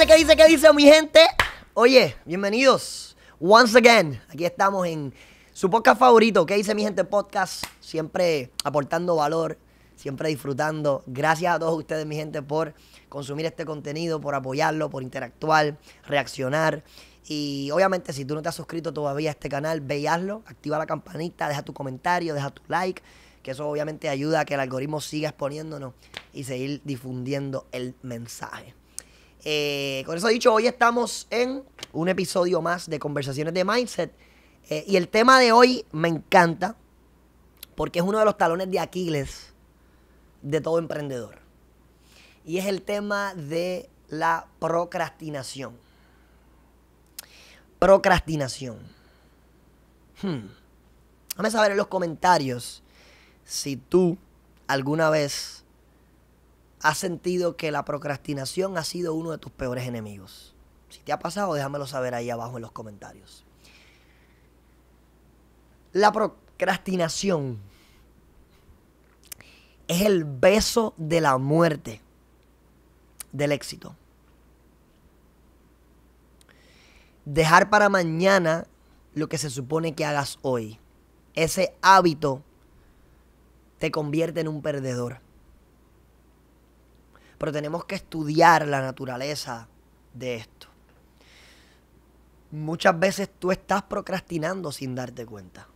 dice, qué dice, qué dice mi gente? Oye, bienvenidos. Once again, aquí estamos en su podcast favorito. ¿Qué dice mi gente? Podcast, siempre aportando valor, siempre disfrutando. Gracias a todos ustedes, mi gente, por consumir este contenido, por apoyarlo, por interactuar, reaccionar. Y obviamente, si tú no te has suscrito todavía a este canal, hazlo, activa la campanita, deja tu comentario, deja tu like que eso obviamente ayuda a que el algoritmo siga exponiéndonos y seguir difundiendo el mensaje. Eh, con eso dicho, hoy estamos en un episodio más de Conversaciones de Mindset. Eh, y el tema de hoy me encanta porque es uno de los talones de Aquiles de todo emprendedor. Y es el tema de la procrastinación. Procrastinación. Hmm. Dame saber en los comentarios si tú alguna vez has sentido que la procrastinación ha sido uno de tus peores enemigos. Si te ha pasado, déjamelo saber ahí abajo en los comentarios. La procrastinación es el beso de la muerte del éxito. Dejar para mañana lo que se supone que hagas hoy. Ese hábito te convierte en un perdedor pero tenemos que estudiar la naturaleza de esto. Muchas veces tú estás procrastinando sin darte cuenta.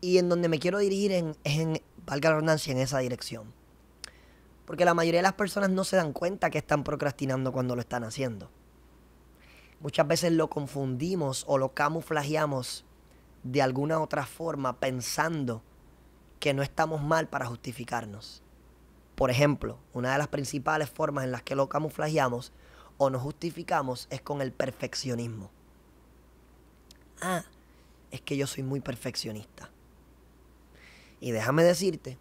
Y en donde me quiero dirigir es en valga la en esa dirección. Porque la mayoría de las personas no se dan cuenta que están procrastinando cuando lo están haciendo. Muchas veces lo confundimos o lo camuflajeamos de alguna otra forma pensando que no estamos mal para justificarnos. Por ejemplo, una de las principales formas en las que lo camuflajeamos o nos justificamos es con el perfeccionismo. Ah, es que yo soy muy perfeccionista. Y déjame decirte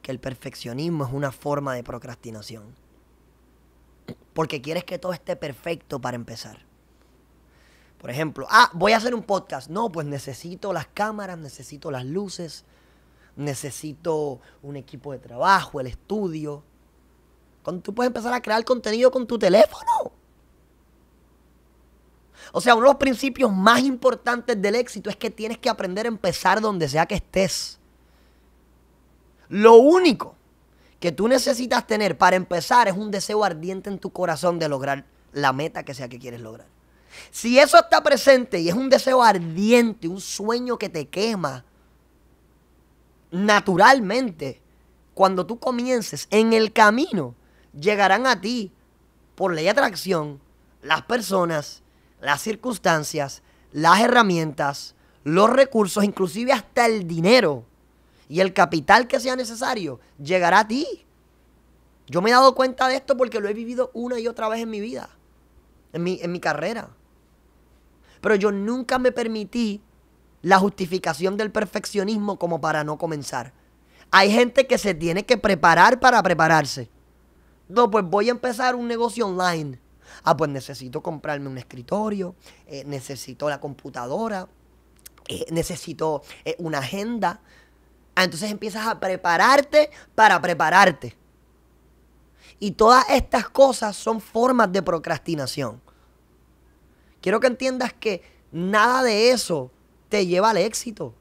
que el perfeccionismo es una forma de procrastinación. Porque quieres que todo esté perfecto para empezar. Por ejemplo, ah, voy a hacer un podcast. No, pues necesito las cámaras, necesito las luces, necesito un equipo de trabajo, el estudio. Cuando tú puedes empezar a crear contenido con tu teléfono. O sea, uno de los principios más importantes del éxito es que tienes que aprender a empezar donde sea que estés. Lo único que tú necesitas tener para empezar es un deseo ardiente en tu corazón de lograr la meta que sea que quieres lograr. Si eso está presente y es un deseo ardiente, un sueño que te quema, naturalmente, cuando tú comiences en el camino, llegarán a ti, por ley de atracción, las personas, las circunstancias, las herramientas, los recursos, inclusive hasta el dinero y el capital que sea necesario, llegará a ti. Yo me he dado cuenta de esto porque lo he vivido una y otra vez en mi vida, en mi, en mi carrera. Pero yo nunca me permití la justificación del perfeccionismo como para no comenzar. Hay gente que se tiene que preparar para prepararse. No, pues voy a empezar un negocio online. Ah, pues necesito comprarme un escritorio, eh, necesito la computadora, eh, necesito eh, una agenda. Ah, entonces empiezas a prepararte para prepararte. Y todas estas cosas son formas de procrastinación. Quiero que entiendas que nada de eso te lleva al éxito.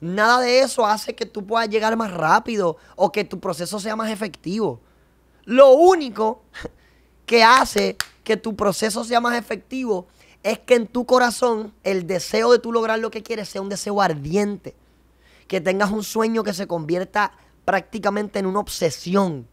Nada de eso hace que tú puedas llegar más rápido o que tu proceso sea más efectivo. Lo único que hace que tu proceso sea más efectivo es que en tu corazón el deseo de tú lograr lo que quieres sea un deseo ardiente. Que tengas un sueño que se convierta prácticamente en una obsesión.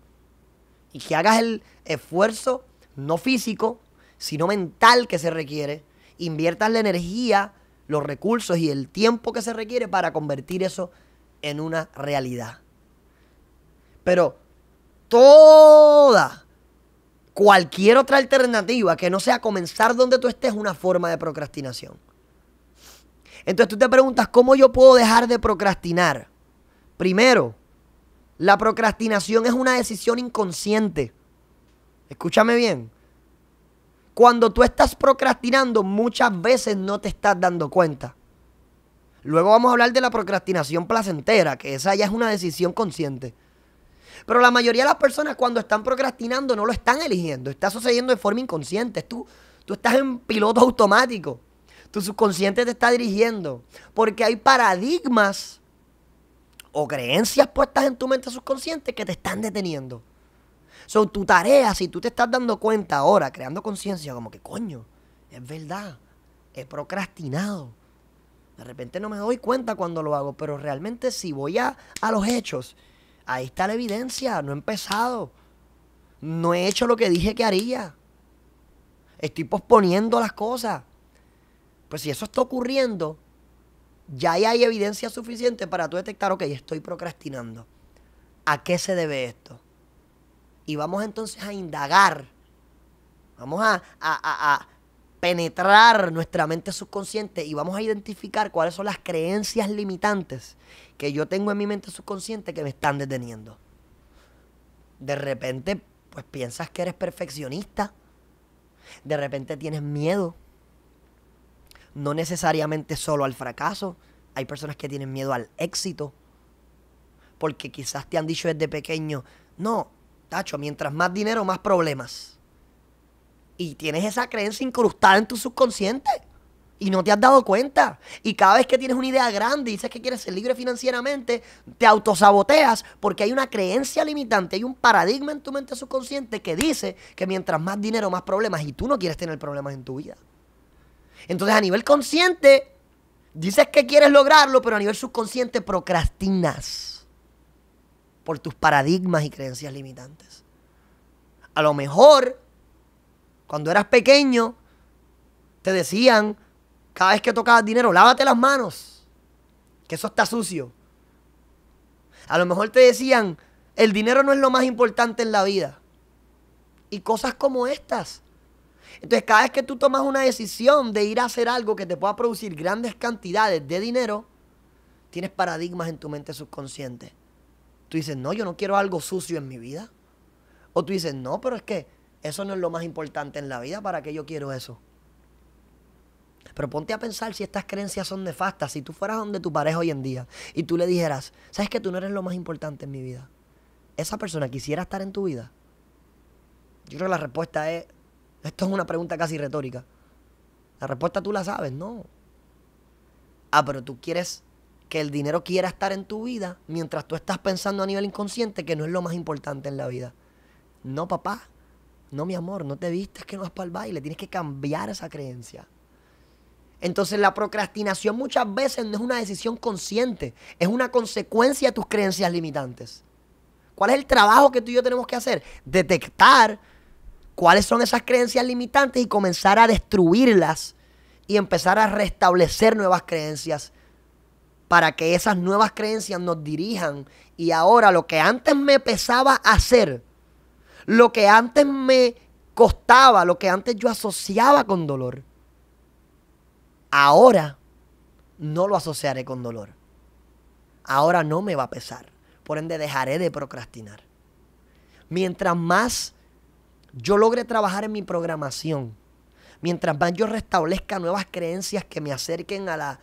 Y que hagas el esfuerzo, no físico, sino mental que se requiere. Inviertas la energía los recursos y el tiempo que se requiere para convertir eso en una realidad. Pero toda, cualquier otra alternativa que no sea comenzar donde tú estés, es una forma de procrastinación. Entonces tú te preguntas, ¿cómo yo puedo dejar de procrastinar? Primero, la procrastinación es una decisión inconsciente. Escúchame bien. Cuando tú estás procrastinando, muchas veces no te estás dando cuenta. Luego vamos a hablar de la procrastinación placentera, que esa ya es una decisión consciente. Pero la mayoría de las personas cuando están procrastinando no lo están eligiendo, está sucediendo de forma inconsciente. Tú, tú estás en piloto automático, tu subconsciente te está dirigiendo, porque hay paradigmas o creencias puestas en tu mente subconsciente que te están deteniendo. Son tu tarea, si tú te estás dando cuenta ahora, creando conciencia, como que coño, es verdad, he procrastinado. De repente no me doy cuenta cuando lo hago, pero realmente si voy a, a los hechos, ahí está la evidencia, no he empezado. No he hecho lo que dije que haría. Estoy posponiendo las cosas. Pues si eso está ocurriendo, ya hay evidencia suficiente para tú detectar, ok, estoy procrastinando. ¿A qué se debe esto? Y vamos entonces a indagar. Vamos a, penetrar nuestra mente subconsciente y vamos a identificar cuáles son las creencias limitantes que yo tengo en mi mente subconsciente que me están deteniendo. De repente, pues piensas que eres perfeccionista. De repente tienes miedo. No necesariamente solo al fracaso. Hay personas que tienen miedo al éxito. Porque quizás te han dicho desde pequeño, no, Tacho, mientras más dinero, más problemas. Y tienes esa creencia incrustada en tu subconsciente. Y no te has dado cuenta. Y cada vez que tienes una idea grande y dices que quieres ser libre financieramente, te autosaboteas porque hay una creencia limitante, hay un paradigma en tu mente subconsciente que dice que mientras más dinero, más problemas. Y tú no quieres tener problemas en tu vida. Entonces, a nivel consciente, dices que quieres lograrlo, pero a nivel subconsciente procrastinas por tus paradigmas y creencias limitantes. A lo mejor, cuando eras pequeño, te decían, cada vez que tocabas dinero, lávate las manos, que eso está sucio. A lo mejor te decían, el dinero no es lo más importante en la vida. Y cosas como estas. Entonces, cada vez que tú tomas una decisión de ir a hacer algo que te pueda producir grandes cantidades de dinero, tienes paradigmas en tu mente subconsciente. Tú dices, no, yo no quiero algo sucio en mi vida. O tú dices, no, pero es que eso no es lo más importante en la vida, ¿para qué yo quiero eso? Pero ponte a pensar si estas creencias son nefastas. Si tú fueras donde tu pareja hoy en día y tú le dijeras, ¿sabes que tú no eres lo más importante en mi vida? ¿Esa persona quisiera estar en tu vida? Yo creo que la respuesta es, esto es una pregunta casi retórica. La respuesta tú la sabes, no. Ah, pero tú quieres que el dinero quiera estar en tu vida mientras tú estás pensando a nivel inconsciente que no es lo más importante en la vida. No, papá. No, mi amor, no te vistes que no vas para el baile. Tienes que cambiar esa creencia. Entonces la procrastinación muchas veces no es una decisión consciente, es una consecuencia de tus creencias limitantes. ¿Cuál es el trabajo que tú y yo tenemos que hacer? Detectar cuáles son esas creencias limitantes y comenzar a destruirlas y empezar a restablecer nuevas creencias para que esas nuevas creencias nos dirijan y ahora lo que antes me pesaba hacer, lo que antes me costaba, lo que antes yo asociaba con dolor, ahora no lo asociaré con dolor. Ahora no me va a pesar. Por ende dejaré de procrastinar. Mientras más yo logre trabajar en mi programación, mientras más yo restablezca nuevas creencias que me acerquen a la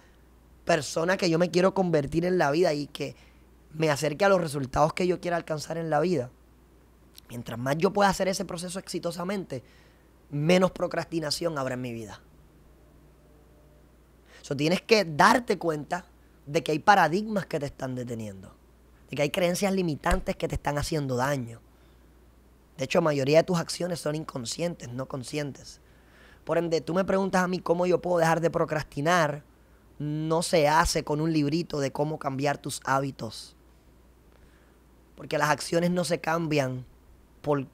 persona que yo me quiero convertir en la vida y que me acerque a los resultados que yo quiera alcanzar en la vida. Mientras más yo pueda hacer ese proceso exitosamente, menos procrastinación habrá en mi vida. Eso tienes que darte cuenta de que hay paradigmas que te están deteniendo, de que hay creencias limitantes que te están haciendo daño. De hecho, la mayoría de tus acciones son inconscientes, no conscientes. Por ende, tú me preguntas a mí cómo yo puedo dejar de procrastinar no se hace con un librito de cómo cambiar tus hábitos. Porque las acciones no se cambian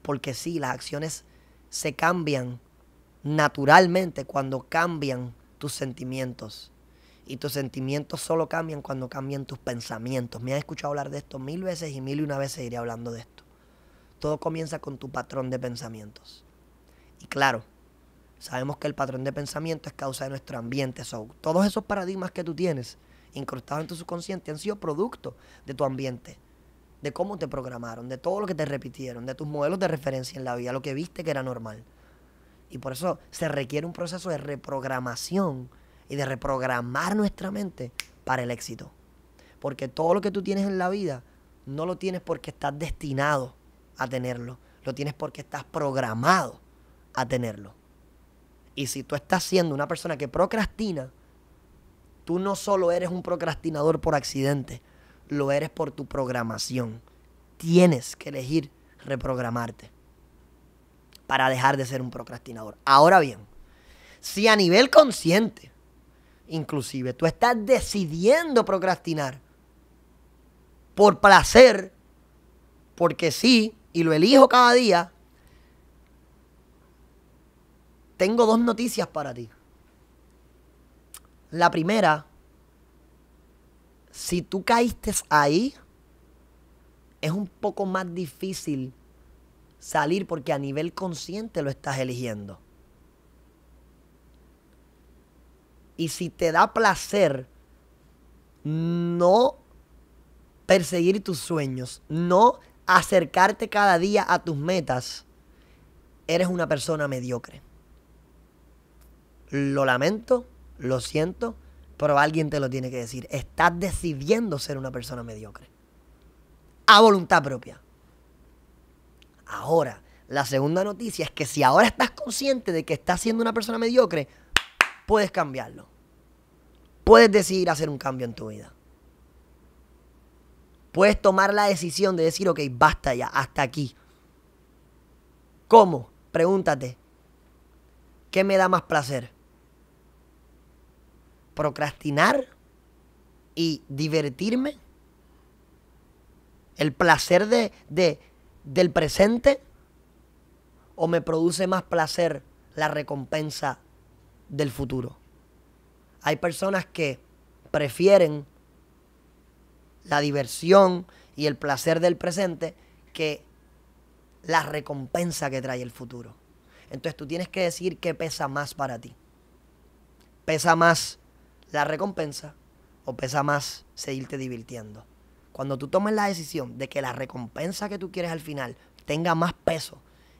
porque sí, las acciones se cambian naturalmente cuando cambian tus sentimientos. Y tus sentimientos solo cambian cuando cambian tus pensamientos. Me han escuchado hablar de esto mil veces y mil y una veces iré hablando de esto. Todo comienza con tu patrón de pensamientos. Y claro, Sabemos que el patrón de pensamiento es causa de nuestro ambiente. todos esos paradigmas que tú tienes incrustados en tu subconsciente han sido producto de tu ambiente, de cómo te programaron, de todo lo que te repitieron, de tus modelos de referencia en la vida, lo que viste que era normal. Y por eso se requiere un proceso de reprogramación y de reprogramar nuestra mente para el éxito. Porque todo lo que tú tienes en la vida no lo tienes porque estás destinado a tenerlo, lo tienes porque estás programado a tenerlo. Y si tú estás siendo una persona que procrastina, tú no solo eres un procrastinador por accidente, lo eres por tu programación. Tienes que elegir reprogramarte para dejar de ser un procrastinador. Ahora bien, si a nivel consciente, inclusive, tú estás decidiendo procrastinar por placer, porque sí, y lo elijo cada día, tengo dos noticias para ti. La primera, si tú caíste ahí, es un poco más difícil salir porque a nivel consciente lo estás eligiendo. Y si te da placer no perseguir tus sueños, no acercarte cada día a tus metas, eres una persona mediocre lo lamento, lo siento, pero alguien te lo tiene que decir. Estás decidiendo ser una persona mediocre. A voluntad propia. Ahora, la segunda noticia es que si ahora estás consciente de que estás siendo una persona mediocre, puedes cambiarlo. Puedes decidir hacer un cambio en tu vida. Puedes tomar la decisión de decir, ok, basta ya, hasta aquí. ¿Cómo? Pregúntate, ¿qué me da más placer? procrastinar y divertirme. El placer de, del presente o me produce más placer la recompensa del futuro. Hay personas que prefieren la diversión y el placer del presente que la recompensa que trae el futuro. Entonces tú tienes que decir qué pesa más para ti. Pesa más la recompensa o pesa más seguirte divirtiendo? Cuando tú tomes la decisión de que la recompensa que tú quieres al final tenga más peso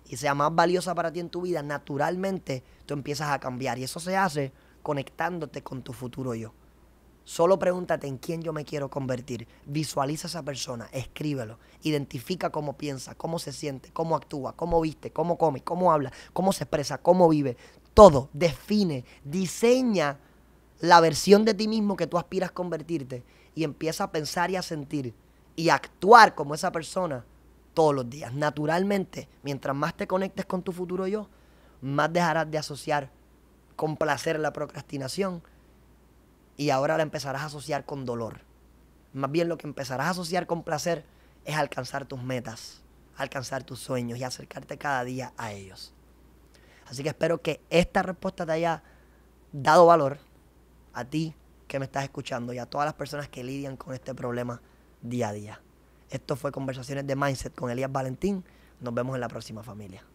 y sea más valiosa para ti en tu vida, naturalmente tú empiezas a cambiar. Y eso se hace conectándote con tu futuro yo. Solo pregúntate en quién yo me quiero convertir. Visualiza a esa persona, escríbelo, identifica cómo piensa, cómo se siente, cómo actúa, cómo viste, cómo come, cómo habla, cómo se expresa, cómo vive. Todo define, diseña la versión de ti mismo que tú aspiras a convertirte y empieza a pensar y a sentir y a actuar como esa persona todos los días. Naturalmente, mientras más te conectes con tu futuro yo, más dejarás de asociar con placer la procrastinación y ahora la empezarás a asociar con dolor. Más bien lo que empezarás a asociar con placer es alcanzar tus metas, alcanzar tus sueños y acercarte cada día a ellos. Así que espero que esta respuesta te haya dado valor, a ti que me estás escuchando y a todas las personas que lidian con este problema día a día. Esto fue Conversaciones de Mindset con Elías Valentín. Nos vemos en la próxima familia.